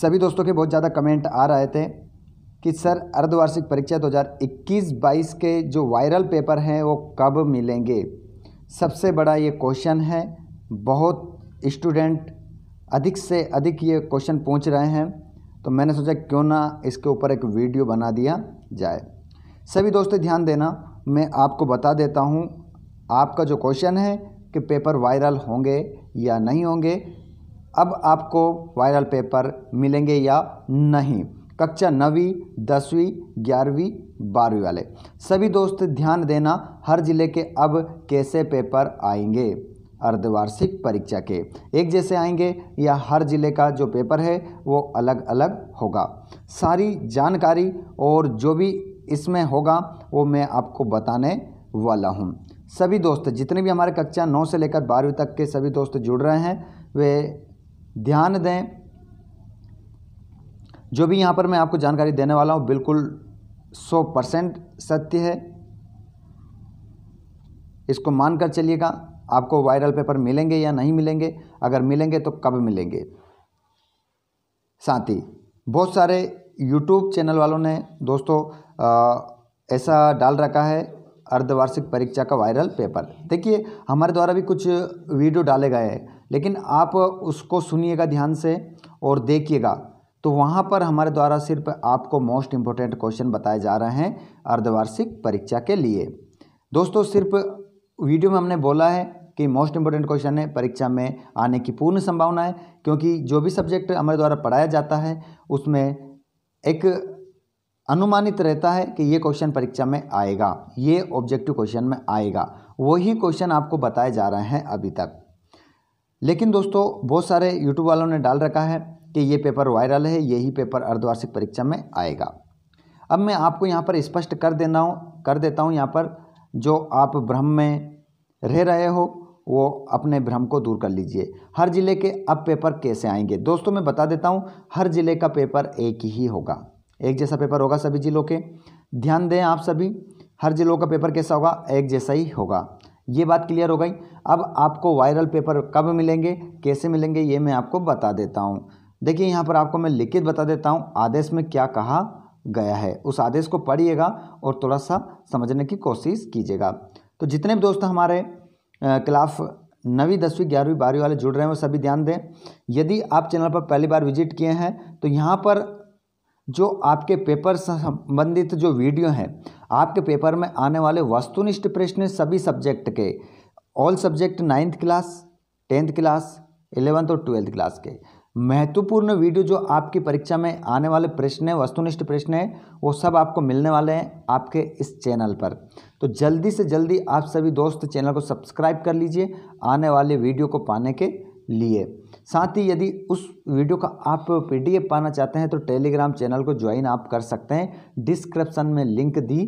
सभी दोस्तों के बहुत ज़्यादा कमेंट आ रहे थे कि सर अर्धवार्षिक परीक्षा 2021-22 के जो वायरल पेपर हैं वो कब मिलेंगे सबसे बड़ा ये क्वेश्चन है बहुत स्टूडेंट अधिक से अधिक ये क्वेश्चन पूछ रहे हैं तो मैंने सोचा क्यों ना इसके ऊपर एक वीडियो बना दिया जाए सभी दोस्तों ध्यान देना मैं आपको बता देता हूँ आपका जो क्वेश्चन है कि पेपर वायरल होंगे या नहीं होंगे अब आपको वायरल पेपर मिलेंगे या नहीं कक्षा नवीं दसवीं ग्यारहवीं बारहवीं वाले सभी दोस्त ध्यान देना हर जिले के अब कैसे पेपर आएंगे अर्धवार्षिक परीक्षा के एक जैसे आएंगे या हर जिले का जो पेपर है वो अलग अलग होगा सारी जानकारी और जो भी इसमें होगा वो मैं आपको बताने वाला हूँ सभी दोस्त जितने भी हमारे कक्षा नौ से लेकर बारहवीं तक के सभी दोस्त जुड़ रहे हैं वे ध्यान दें जो भी यहाँ पर मैं आपको जानकारी देने वाला हूँ बिल्कुल सौ परसेंट सत्य है इसको मान कर चलिएगा आपको वायरल पेपर मिलेंगे या नहीं मिलेंगे अगर मिलेंगे तो कब मिलेंगे साथ ही बहुत सारे यूट्यूब चैनल वालों ने दोस्तों ऐसा डाल रखा है अर्धवार्षिक परीक्षा का वायरल पेपर देखिए हमारे द्वारा भी कुछ वीडियो डाले गए हैं लेकिन आप उसको सुनिएगा ध्यान से और देखिएगा तो वहाँ पर हमारे द्वारा सिर्फ आपको मोस्ट इम्पोर्टेंट क्वेश्चन बताए जा रहे हैं अर्धवार्षिक परीक्षा के लिए दोस्तों सिर्फ वीडियो में हमने बोला है कि मोस्ट इम्पोर्टेंट क्वेश्चन है परीक्षा में आने की पूर्ण संभावना है क्योंकि जो भी सब्जेक्ट हमारे द्वारा पढ़ाया जाता है उसमें एक अनुमानित रहता है कि ये क्वेश्चन परीक्षा में आएगा ये ऑब्जेक्टिव क्वेश्चन में आएगा वही क्वेश्चन आपको बताए जा रहे हैं अभी तक लेकिन दोस्तों बहुत सारे यूट्यूब वालों ने डाल रखा है कि ये पेपर वायरल है यही पेपर अर्धवार्षिक परीक्षा में आएगा अब मैं आपको यहाँ पर स्पष्ट कर देना हूँ कर देता हूँ यहाँ पर जो आप भ्रम में रह रहे हो वो अपने भ्रम को दूर कर लीजिए हर जिले के अब पेपर कैसे आएंगे दोस्तों मैं बता देता हूँ हर जिले का पेपर एक ही होगा एक जैसा पेपर होगा सभी जिलों के ध्यान दें आप सभी हर जिलों का पेपर कैसा होगा एक जैसा ही होगा ये बात क्लियर हो गई अब आपको वायरल पेपर कब मिलेंगे कैसे मिलेंगे ये मैं आपको बता देता हूँ देखिए यहाँ पर आपको मैं लिखित बता देता हूँ आदेश में क्या कहा गया है उस आदेश को पढ़िएगा और थोड़ा सा समझने की कोशिश कीजिएगा तो जितने भी दोस्त हमारे क्लास नवीं दसवीं ग्यारहवीं बारहवीं वाले जुड़ रहे हैं वो सभी ध्यान दें यदि आप चैनल पर पहली बार विजिट किए हैं तो यहाँ पर जो आपके पेपर से संबंधित जो वीडियो हैं आपके पेपर में आने वाले वस्तुनिष्ठ प्रश्न सभी सब्जेक्ट के all subject ninth class tenth class eleventh और ट्वेल्थ क्लास के महत्वपूर्ण वीडियो जो आपकी परीक्षा में आने वाले प्रश्न हैं वस्तुनिष्ठ प्रश्न हैं वो सब आपको मिलने वाले हैं आपके इस चैनल पर तो जल्दी से जल्दी आप सभी दोस्त चैनल को सब्सक्राइब कर लीजिए आने वाले वीडियो को पाने के लिए साथ ही यदि उस वीडियो का आप पीडीएफ पाना चाहते हैं तो टेलीग्राम चैनल को ज्वाइन आप कर सकते हैं डिस्क्रिप्शन में लिंक दी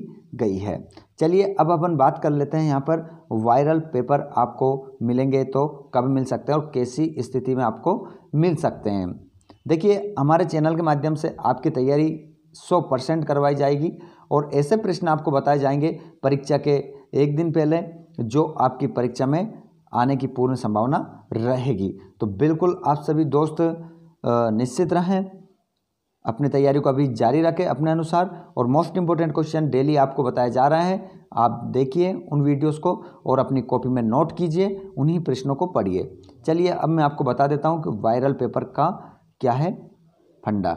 गई है चलिए अब अपन बात कर लेते हैं यहाँ पर वायरल पेपर आपको मिलेंगे तो कब मिल सकते हैं और कैसी स्थिति में आपको मिल सकते हैं देखिए हमारे चैनल के माध्यम से आपकी तैयारी सौ परसेंट करवाई जाएगी और ऐसे प्रश्न आपको बताए जाएंगे परीक्षा के एक दिन पहले जो आपकी परीक्षा में आने की पूर्ण संभावना रहेगी तो बिल्कुल आप सभी दोस्त निश्चित रहें अपनी तैयारी को अभी जारी रखें अपने अनुसार और मोस्ट इम्पोर्टेंट क्वेश्चन डेली आपको बताया जा रहा है आप देखिए उन वीडियोस को और अपनी कॉपी में नोट कीजिए उन्हीं प्रश्नों को पढ़िए चलिए अब मैं आपको बता देता हूँ कि वायरल पेपर का क्या है फंडा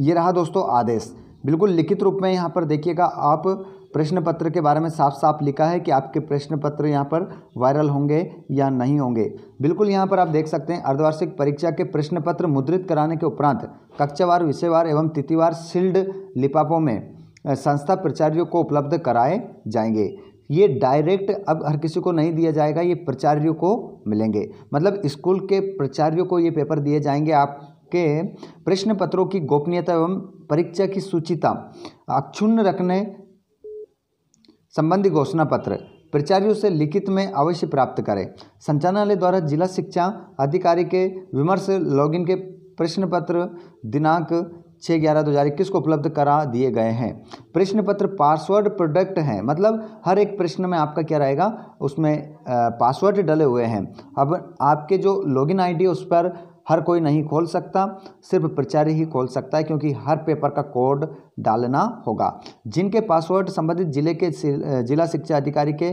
ये रहा दोस्तों आदेश बिल्कुल लिखित रूप में यहाँ पर देखिएगा आप प्रश्न पत्र के बारे में साफ साफ लिखा है कि आपके प्रश्न पत्र यहाँ पर वायरल होंगे या नहीं होंगे बिल्कुल यहाँ पर आप देख सकते हैं अर्धवार्षिक परीक्षा के प्रश्न पत्र मुद्रित कराने के उपरांत कक्षावार विषयवार एवं तिथिवार सील्ड लिपापों में संस्था प्राचार्यों को उपलब्ध कराए जाएंगे ये डायरेक्ट अब हर किसी को नहीं दिया जाएगा ये प्राचार्यों को मिलेंगे मतलब स्कूल के प्राचार्यों को ये पेपर दिए जाएंगे आपके प्रश्न पत्रों की गोपनीयता एवं परीक्षा की सूचिता अक्षुण्ण रखने संबंधी घोषणा पत्र प्रचारियों से लिखित में अवश्य प्राप्त करें संचालनालय द्वारा जिला शिक्षा अधिकारी के विमर्श लॉगिन के प्रश्न पत्र दिनांक छः ग्यारह दो हज़ार इक्कीस को उपलब्ध करा दिए गए हैं प्रश्न पत्र पासवर्ड प्रोडक्ट हैं मतलब हर एक प्रश्न में आपका क्या रहेगा उसमें पासवर्ड डले हुए हैं अब आपके जो लॉगिन आईडी उस पर हर कोई नहीं खोल सकता सिर्फ प्रचारी ही खोल सकता है क्योंकि हर पेपर का कोड डालना होगा जिनके पासवर्ड संबंधित जिले के जिला शिक्षा अधिकारी के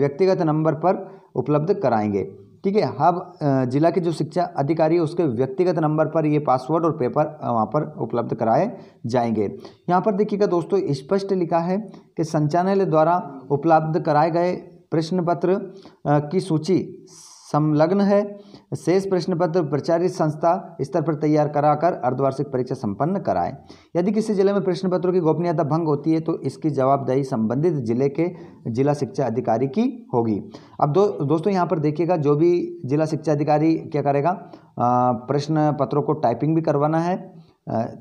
व्यक्तिगत नंबर पर उपलब्ध कराएंगे ठीक है हब जिला के जो शिक्षा अधिकारी उसके व्यक्तिगत नंबर पर ये पासवर्ड और पेपर वहाँ पर उपलब्ध कराए जाएंगे यहाँ पर देखिएगा दोस्तों स्पष्ट लिखा है कि संचालय द्वारा उपलब्ध कराए गए प्रश्न पत्र की सूची संलग्न है शेष प्रश्न पत्र प्रचारित संस्था स्तर पर तैयार कराकर अर्धवार्षिक परीक्षा संपन्न कराएं यदि किसी जिले में प्रश्न पत्रों की गोपनीयता भंग होती है तो इसकी जवाबदाही संबंधित जिले के जिला शिक्षा अधिकारी की होगी अब दो दोस्तों यहाँ पर देखिएगा जो भी जिला शिक्षा अधिकारी क्या करेगा प्रश्न पत्रों को टाइपिंग भी करवाना है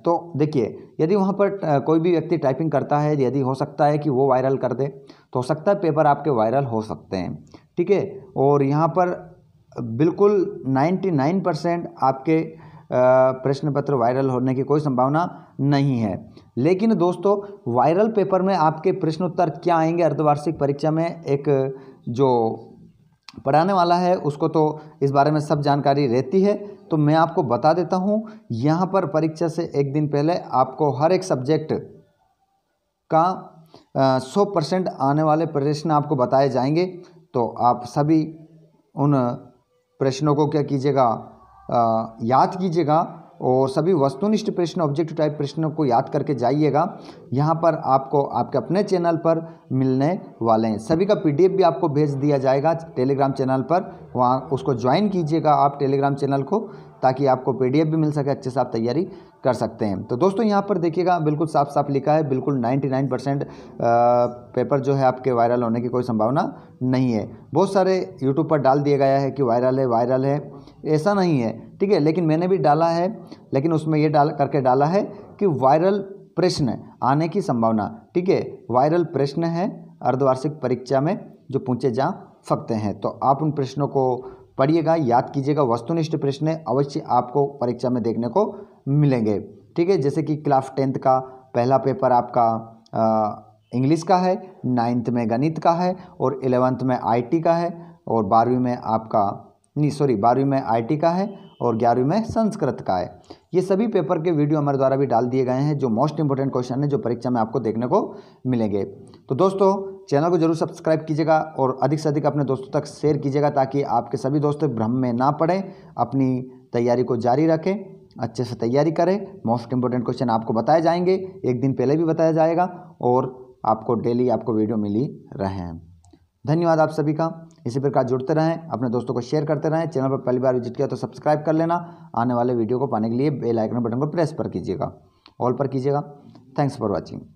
तो देखिए यदि वहाँ पर कोई भी व्यक्ति टाइपिंग करता है यदि हो सकता है कि वो वायरल कर दे तो हो सकता है पेपर आपके वायरल हो सकते हैं ठीक है और यहाँ पर बिल्कुल 99 परसेंट आपके प्रश्न पत्र वायरल होने की कोई संभावना नहीं है लेकिन दोस्तों वायरल पेपर में आपके प्रश्न उत्तर क्या आएंगे अर्धवार्षिक परीक्षा में एक जो पढ़ाने वाला है उसको तो इस बारे में सब जानकारी रहती है तो मैं आपको बता देता हूँ यहाँ पर परीक्षा से एक दिन पहले आपको हर एक सब्जेक्ट का सौ परसेंट आने वाले प्रश्न आपको बताए जाएंगे तो आप सभी उन प्रश्नों को क्या कीजिएगा याद कीजिएगा और सभी वस्तुनिष्ठ प्रश्न ऑब्जेक्ट टाइप प्रश्नों को याद करके जाइएगा यहाँ पर आपको आपके अपने चैनल पर मिलने वाले हैं सभी का पीडीएफ भी आपको भेज दिया जाएगा टेलीग्राम चैनल पर वहाँ उसको ज्वाइन कीजिएगा आप टेलीग्राम चैनल को ताकि आपको पीडीएफ भी मिल सके अच्छे से आप तैयारी कर सकते हैं तो दोस्तों यहाँ पर देखिएगा बिल्कुल साफ साफ लिखा है बिल्कुल 99 परसेंट पेपर जो है आपके वायरल होने की कोई संभावना नहीं है बहुत सारे यूट्यूब पर डाल दिया गया है कि वायरल है वायरल है ऐसा नहीं है ठीक है लेकिन मैंने भी डाला है लेकिन उसमें ये डाल करके डाला है कि वायरल प्रश्न आने की संभावना ठीक है वायरल प्रश्न है अर्धवार्षिक परीक्षा में जो पूछे जा सकते हैं तो आप उन प्रश्नों को पढ़िएगा याद कीजिएगा वस्तुनिष्ठ प्रश्न अवश्य आपको परीक्षा में देखने को मिलेंगे ठीक है जैसे कि क्लास टेंथ का पहला पेपर आपका इंग्लिश का है नाइन्थ में गणित का है और एलेवंथ में आईटी का है और बारहवीं में आपका नहीं सॉरी बारहवीं में आईटी का है और ग्यारहवीं में संस्कृत का है ये सभी पेपर के वीडियो हमारे द्वारा भी डाल दिए गए हैं जो मोस्ट इंपॉर्टेंट क्वेश्चन है जो परीक्षा में आपको देखने को मिलेंगे तो दोस्तों चैनल को जरूर सब्सक्राइब कीजिएगा और अधिक से अधिक अपने दोस्तों तक शेयर कीजिएगा ताकि आपके सभी दोस्त भ्रम में ना पड़ें अपनी तैयारी को जारी रखें अच्छे से तैयारी करें मोस्ट इंपॉर्टेंट क्वेश्चन आपको बताए जाएंगे एक दिन पहले भी बताया जाएगा और आपको डेली आपको वीडियो मिली रहे हैं धन्यवाद आप सभी का इसी प्रकार जुड़ते रहें अपने दोस्तों को शेयर करते रहें चैनल पर पहली बार विजिट किया तो सब्सक्राइब कर लेना आने वाले वीडियो को पाने के लिए बेल आइकन बटन को प्रेस पर कीजिएगा ऑल पर कीजिएगा थैंक्स फॉर वॉचिंग